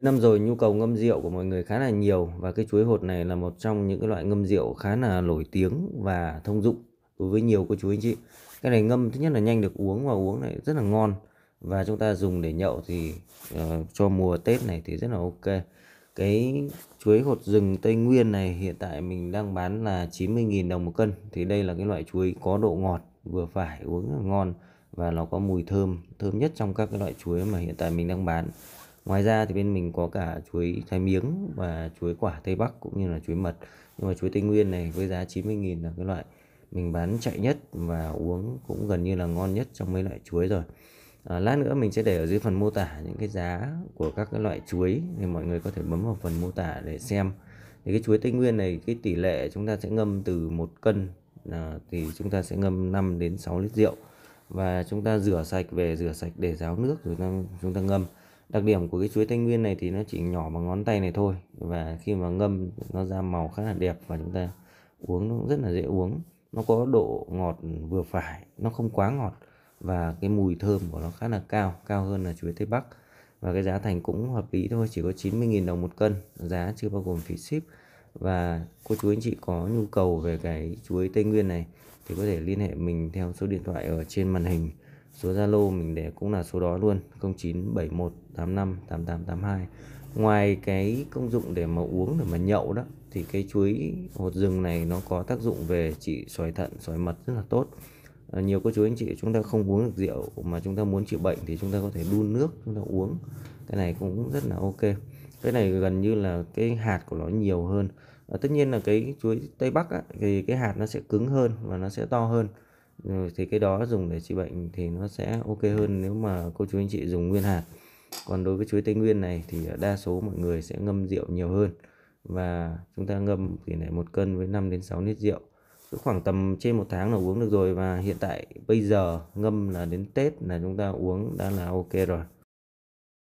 Năm rồi nhu cầu ngâm rượu của mọi người khá là nhiều và cái chuối hột này là một trong những cái loại ngâm rượu khá là nổi tiếng và thông dụng đối với nhiều cô chú anh chị. Cái này ngâm thứ nhất là nhanh được uống và uống này rất là ngon và chúng ta dùng để nhậu thì uh, cho mùa Tết này thì rất là ok. Cái chuối hột rừng Tây Nguyên này hiện tại mình đang bán là 90.000 đồng một cân thì đây là cái loại chuối có độ ngọt vừa phải uống ngon và nó có mùi thơm, thơm nhất trong các cái loại chuối mà hiện tại mình đang bán ngoài ra thì bên mình có cả chuối thái miếng và chuối quả tây bắc cũng như là chuối mật nhưng mà chuối tây nguyên này với giá 90.000 là cái loại mình bán chạy nhất và uống cũng gần như là ngon nhất trong mấy loại chuối rồi à, lát nữa mình sẽ để ở dưới phần mô tả những cái giá của các cái loại chuối thì mọi người có thể bấm vào phần mô tả để xem thì cái chuối tây nguyên này cái tỷ lệ chúng ta sẽ ngâm từ một cân à, thì chúng ta sẽ ngâm 5 đến 6 lít rượu và chúng ta rửa sạch về rửa sạch để ráo nước rồi chúng ta, chúng ta ngâm đặc điểm của cái chuối tây nguyên này thì nó chỉ nhỏ bằng ngón tay này thôi và khi mà ngâm nó ra màu khá là đẹp và chúng ta uống nó rất là dễ uống nó có độ ngọt vừa phải nó không quá ngọt và cái mùi thơm của nó khá là cao cao hơn là chuối tây bắc và cái giá thành cũng hợp lý thôi chỉ có 90.000 đồng một cân giá chưa bao gồm phí ship và cô chú anh chị có nhu cầu về cái chuối tây nguyên này thì có thể liên hệ mình theo số điện thoại ở trên màn hình số Zalo mình để cũng là số đó luôn 0971858882 ngoài cái công dụng để mà uống để mà nhậu đó thì cái chuối hột rừng này nó có tác dụng về trị sỏi thận sỏi mật rất là tốt à, nhiều cô chú anh chị chúng ta không uống được rượu mà chúng ta muốn chịu bệnh thì chúng ta có thể đun nước chúng ta uống cái này cũng rất là ok cái này gần như là cái hạt của nó nhiều hơn à, tất nhiên là cái chuối tây bắc á, thì cái hạt nó sẽ cứng hơn và nó sẽ to hơn thì cái đó dùng để trị bệnh thì nó sẽ ok hơn nếu mà cô chú anh chị dùng nguyên hạt còn đối với chuối tây nguyên này thì đa số mọi người sẽ ngâm rượu nhiều hơn và chúng ta ngâm thì lại một cân với 5 đến 6 lít rượu cứ khoảng tầm trên một tháng là uống được rồi và hiện tại bây giờ ngâm là đến Tết là chúng ta uống đã là ok rồi